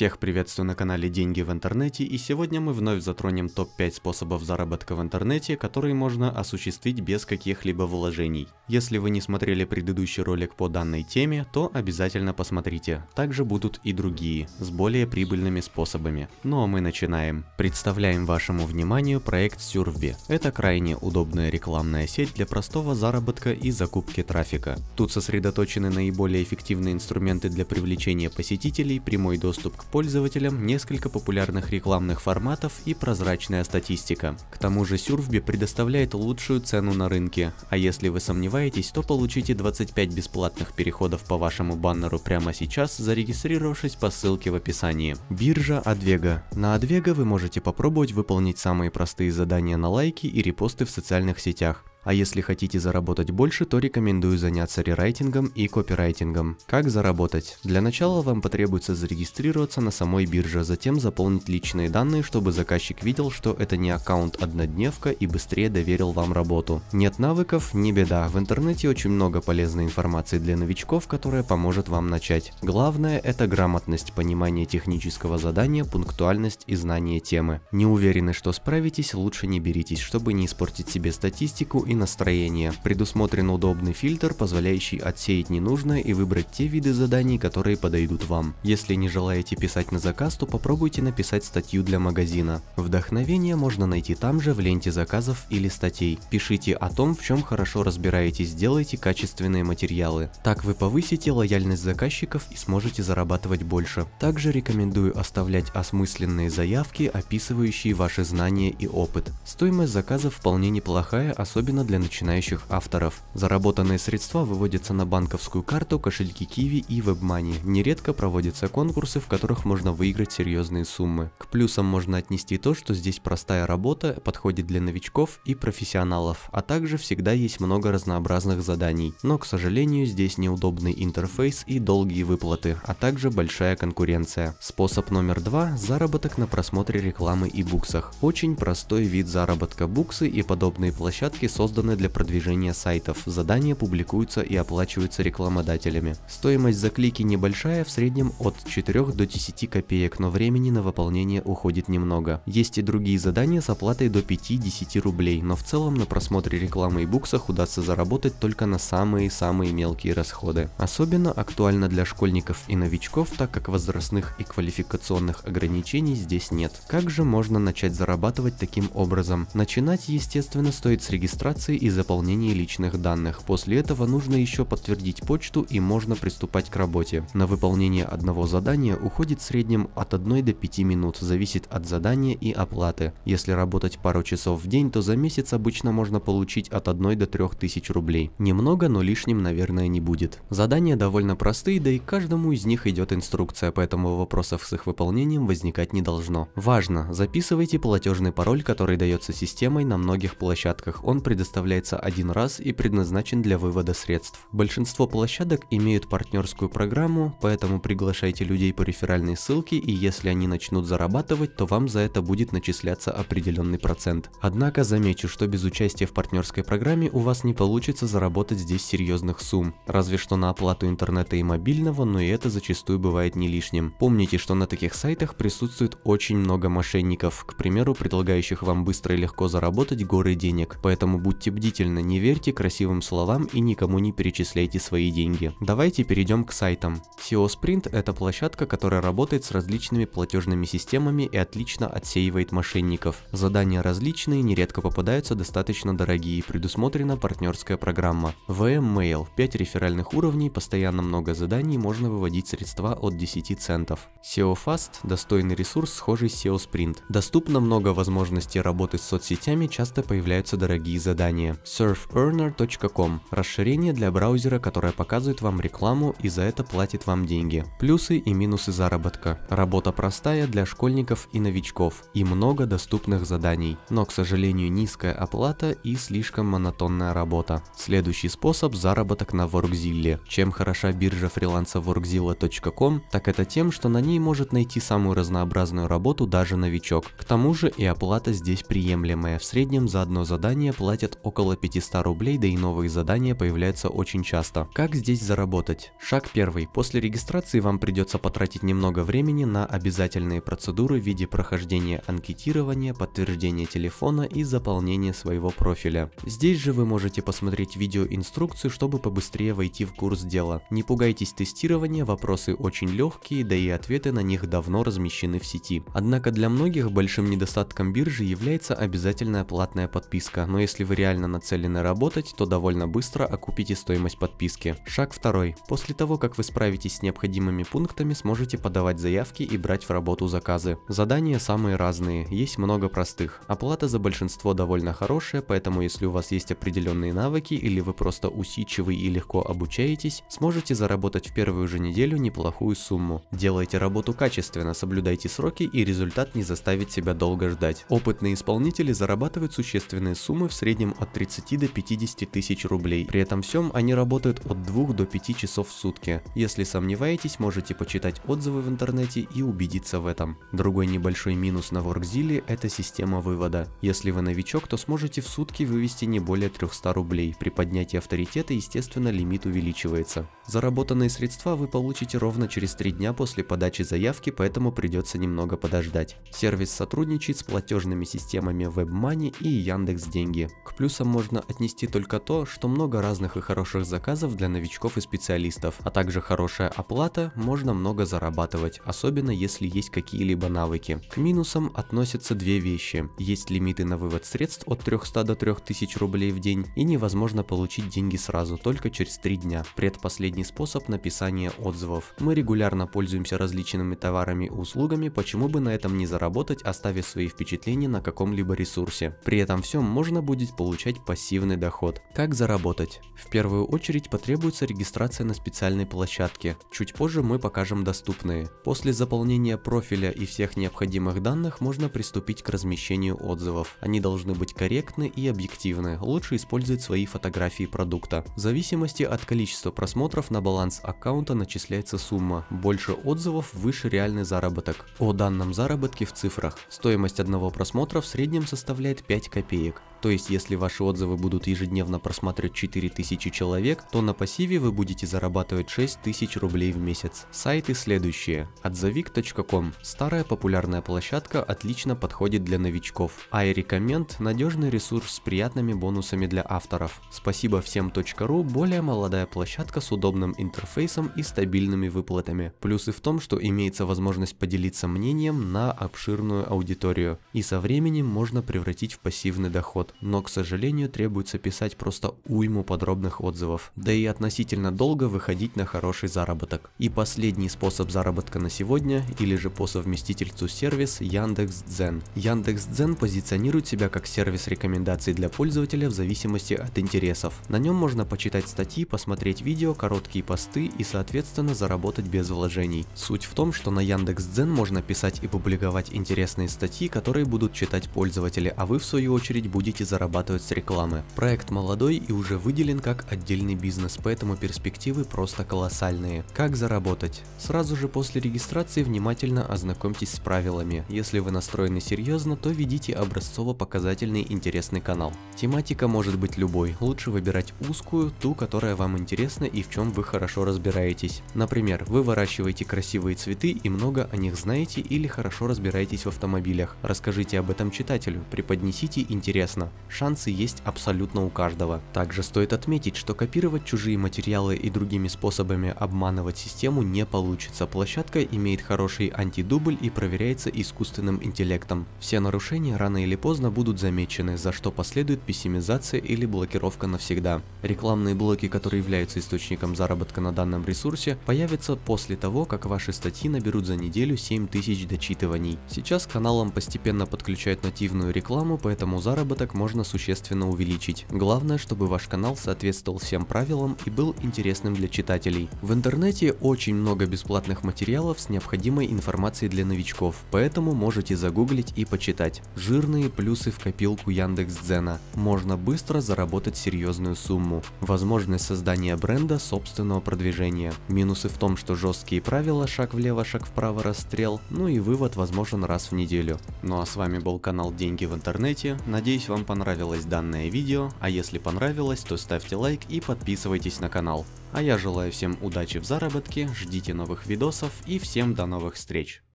Всех приветствую на канале Деньги в интернете и сегодня мы вновь затронем топ-5 способов заработка в интернете, которые можно осуществить без каких-либо вложений. Если вы не смотрели предыдущий ролик по данной теме, то обязательно посмотрите. Также будут и другие, с более прибыльными способами. Ну а мы начинаем. Представляем вашему вниманию проект Surfby. Это крайне удобная рекламная сеть для простого заработка и закупки трафика. Тут сосредоточены наиболее эффективные инструменты для привлечения посетителей, прямой доступ к пользователям несколько популярных рекламных форматов и прозрачная статистика. К тому же Surfby предоставляет лучшую цену на рынке, а если вы сомневаетесь, то получите 25 бесплатных переходов по вашему баннеру прямо сейчас, зарегистрировавшись по ссылке в описании. Биржа Advega. На Advega вы можете попробовать выполнить самые простые задания на лайки и репосты в социальных сетях. А если хотите заработать больше, то рекомендую заняться рерайтингом и копирайтингом. Как заработать? Для начала вам потребуется зарегистрироваться на самой бирже, затем заполнить личные данные, чтобы заказчик видел, что это не аккаунт однодневка и быстрее доверил вам работу. Нет навыков, не беда, в интернете очень много полезной информации для новичков, которая поможет вам начать. Главное это грамотность, понимание технического задания, пунктуальность и знание темы. Не уверены, что справитесь, лучше не беритесь, чтобы не испортить себе статистику и настроение. Предусмотрен удобный фильтр, позволяющий отсеять ненужное и выбрать те виды заданий, которые подойдут вам. Если не желаете писать на заказ, то попробуйте написать статью для магазина. Вдохновение можно найти там же в ленте заказов или статей. Пишите о том, в чем хорошо разбираетесь, делайте качественные материалы. Так вы повысите лояльность заказчиков и сможете зарабатывать больше. Также рекомендую оставлять осмысленные заявки, описывающие ваши знания и опыт. Стоимость заказа вполне неплохая, особенно доступна для начинающих авторов. Заработанные средства выводятся на банковскую карту, кошельки Kiwi и WebMoney. Нередко проводятся конкурсы, в которых можно выиграть серьезные суммы. К плюсам можно отнести то, что здесь простая работа, подходит для новичков и профессионалов, а также всегда есть много разнообразных заданий. Но, к сожалению, здесь неудобный интерфейс и долгие выплаты, а также большая конкуренция. Способ номер два – заработок на просмотре рекламы и буксах. Очень простой вид заработка буксы и подобные площадки создают созданы для продвижения сайтов. Задания публикуются и оплачиваются рекламодателями. Стоимость за клики небольшая, в среднем от 4 до 10 копеек, но времени на выполнение уходит немного. Есть и другие задания с оплатой до 5-10 рублей, но в целом на просмотре рекламы и буксах удастся заработать только на самые-самые мелкие расходы. Особенно актуально для школьников и новичков, так как возрастных и квалификационных ограничений здесь нет. Как же можно начать зарабатывать таким образом? Начинать, естественно, стоит с регистрации регистрации и заполнения личных данных. После этого нужно еще подтвердить почту и можно приступать к работе. На выполнение одного задания уходит в среднем от 1 до 5 минут, зависит от задания и оплаты. Если работать пару часов в день, то за месяц обычно можно получить от 1 до 3 тысяч рублей. Немного, но лишним, наверное, не будет. Задания довольно простые, да и каждому из них идет инструкция, поэтому вопросов с их выполнением возникать не должно. Важно, записывайте платежный пароль, который дается системой на многих площадках. Он предоставляет выставляется один раз и предназначен для вывода средств. Большинство площадок имеют партнерскую программу, поэтому приглашайте людей по реферальной ссылке и если они начнут зарабатывать, то вам за это будет начисляться определенный процент. Однако замечу, что без участия в партнерской программе у вас не получится заработать здесь серьезных сумм, разве что на оплату интернета и мобильного, но и это зачастую бывает не лишним. Помните, что на таких сайтах присутствует очень много мошенников, к примеру, предлагающих вам быстро и легко заработать горы денег, поэтому будьте Будьте бдительны, не верьте красивым словам и никому не перечисляйте свои деньги. Давайте перейдем к сайтам. SEO Sprint – это площадка, которая работает с различными платежными системами и отлично отсеивает мошенников. Задания различные, нередко попадаются достаточно дорогие, предусмотрена партнерская программа. VM Mail – 5 реферальных уровней, постоянно много заданий, можно выводить средства от 10 центов. SEO Fast – достойный ресурс, схожий с SEO Sprint. Доступно много возможностей работы с соцсетями, часто появляются дорогие задания издание surfearner.com, расширение для браузера, которое показывает вам рекламу и за это платит вам деньги. Плюсы и минусы заработка. Работа простая для школьников и новичков, и много доступных заданий, но, к сожалению, низкая оплата и слишком монотонная работа. Следующий способ – заработок на WorkZilla. Чем хороша биржа фриланса workzilla.com, так это тем, что на ней может найти самую разнообразную работу даже новичок. К тому же и оплата здесь приемлемая, в среднем за одно задание платят стоит около 500 рублей, да и новые задания появляются очень часто. Как здесь заработать? Шаг первый. После регистрации вам придется потратить немного времени на обязательные процедуры в виде прохождения анкетирования, подтверждения телефона и заполнения своего профиля. Здесь же вы можете посмотреть видеоинструкцию, чтобы побыстрее войти в курс дела. Не пугайтесь тестирования, вопросы очень легкие, да и ответы на них давно размещены в сети. Однако для многих большим недостатком биржи является обязательная платная подписка, но если вы реально нацелены работать, то довольно быстро окупите стоимость подписки. Шаг второй. После того, как вы справитесь с необходимыми пунктами, сможете подавать заявки и брать в работу заказы. Задания самые разные, есть много простых. Оплата за большинство довольно хорошая, поэтому если у вас есть определенные навыки или вы просто усидчивый и легко обучаетесь, сможете заработать в первую же неделю неплохую сумму. Делайте работу качественно, соблюдайте сроки и результат не заставит себя долго ждать. Опытные исполнители зарабатывают существенные суммы в среднем среднем от 30 до 50 тысяч рублей. При этом всем они работают от 2 до 5 часов в сутки. Если сомневаетесь, можете почитать отзывы в интернете и убедиться в этом. Другой небольшой минус на WorkZilla – это система вывода. Если вы новичок, то сможете в сутки вывести не более 300 рублей. При поднятии авторитета, естественно, лимит увеличивается. Заработанные средства вы получите ровно через 3 дня после подачи заявки, поэтому придется немного подождать. Сервис сотрудничает с платежными системами WebMoney и Яндекс Деньги. К Плюсом можно отнести только то, что много разных и хороших заказов для новичков и специалистов, а также хорошая оплата, можно много зарабатывать, особенно если есть какие-либо навыки. К минусам относятся две вещи. Есть лимиты на вывод средств от 300 до 3000 рублей в день и невозможно получить деньги сразу, только через 3 дня. Предпоследний способ написания отзывов. Мы регулярно пользуемся различными товарами и услугами, почему бы на этом не заработать, оставив свои впечатления на каком-либо ресурсе. При этом всем можно будет получить получать пассивный доход. Как заработать? В первую очередь потребуется регистрация на специальной площадке. Чуть позже мы покажем доступные. После заполнения профиля и всех необходимых данных можно приступить к размещению отзывов. Они должны быть корректны и объективны. Лучше использовать свои фотографии продукта. В зависимости от количества просмотров на баланс аккаунта начисляется сумма. Больше отзывов, выше реальный заработок. О данном заработке в цифрах. Стоимость одного просмотра в среднем составляет 5 копеек. То есть если ваши отзывы будут ежедневно просматривать 4000 человек, то на пассиве вы будете зарабатывать 6000 рублей в месяц. Сайты следующие. Отзовик.com. Старая популярная площадка отлично подходит для новичков. iRecommend а – надежный ресурс с приятными бонусами для авторов. Спасибо всем.ру более молодая площадка с удобным интерфейсом и стабильными выплатами. Плюсы в том, что имеется возможность поделиться мнением на обширную аудиторию, и со временем можно превратить в пассивный доход. Но, к сожалению, сожалению, требуется писать просто уйму подробных отзывов, да и относительно долго выходить на хороший заработок. И последний способ заработка на сегодня, или же по совместительству сервис Яндекс.Дзен. Яндекс.Дзен позиционирует себя как сервис рекомендаций для пользователя в зависимости от интересов. На нем можно почитать статьи, посмотреть видео, короткие посты и соответственно заработать без вложений. Суть в том, что на Яндекс.Дзен можно писать и публиковать интересные статьи, которые будут читать пользователи, а вы в свою очередь будете зарабатывать работают с рекламы. Проект молодой и уже выделен как отдельный бизнес, поэтому перспективы просто колоссальные. Как заработать? Сразу же после регистрации внимательно ознакомьтесь с правилами. Если вы настроены серьезно, то ведите образцово-показательный интересный канал. Тематика может быть любой, лучше выбирать узкую, ту, которая вам интересна и в чем вы хорошо разбираетесь. Например, вы выращиваете красивые цветы и много о них знаете или хорошо разбираетесь в автомобилях. Расскажите об этом читателю, преподнесите интересно. Шанс шансы есть абсолютно у каждого. Также стоит отметить, что копировать чужие материалы и другими способами обманывать систему не получится. Площадка имеет хороший антидубль и проверяется искусственным интеллектом. Все нарушения рано или поздно будут замечены, за что последует пессимизация или блокировка навсегда. Рекламные блоки, которые являются источником заработка на данном ресурсе, появятся после того, как ваши статьи наберут за неделю 7000 дочитываний. Сейчас каналам постепенно подключают нативную рекламу, поэтому заработок можно существовать существенно увеличить. Главное, чтобы ваш канал соответствовал всем правилам и был интересным для читателей. В интернете очень много бесплатных материалов с необходимой информацией для новичков, поэтому можете загуглить и почитать. Жирные плюсы в копилку Яндекс.Дзена. Можно быстро заработать серьезную сумму. Возможность создания бренда собственного продвижения. Минусы в том, что жесткие правила шаг влево, шаг вправо расстрел, ну и вывод возможен раз в неделю. Ну а с вами был канал Деньги в интернете, надеюсь вам понравилось понравилось данное видео, а если понравилось, то ставьте лайк и подписывайтесь на канал. А я желаю всем удачи в заработке, ждите новых видосов и всем до новых встреч.